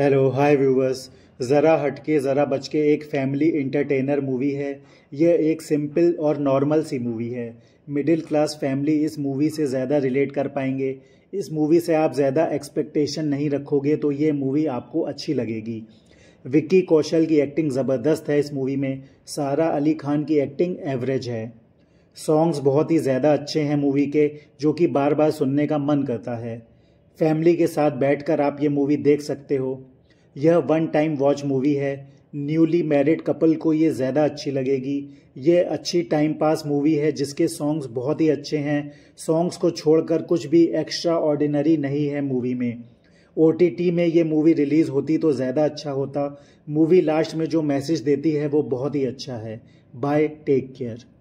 hello hi viewers ज़रा हटके ज़रा बचके एक फैमिली इंटरटेनर मूवी है यह एक सिंपल और नॉर्मल सी मूवी है मिडिल क्लास फैमिली इस मूवी से ज़्यादा रिलेट कर पाएंगे इस मूवी से आप ज़्यादा एक्सपेक्टेशन नहीं रखोगे तो ये मूवी आपको अच्छी लगेगी विक्की कौशल की एक्टिंग ज़बरदस्त है इस मूवी में सारा अली खान की एक्टिंग एवरेज है सॉन्ग्स बहुत ही ज़्यादा अच्छे हैं मूवी के जो कि बार बार सुनने का मन करता है फैमिली के साथ बैठकर आप ये मूवी देख सकते हो यह वन टाइम वॉच मूवी है न्यूली मैरिड कपल को ये ज़्यादा अच्छी लगेगी ये अच्छी टाइम पास मूवी है जिसके सॉन्ग्स बहुत ही अच्छे हैं सॉन्ग्स को छोड़कर कुछ भी एक्स्ट्रा ऑर्डिनरी नहीं है मूवी में ओ में ये मूवी रिलीज़ होती तो ज़्यादा अच्छा होता मूवी लास्ट में जो मैसेज देती है वो बहुत ही अच्छा है बाय टेक केयर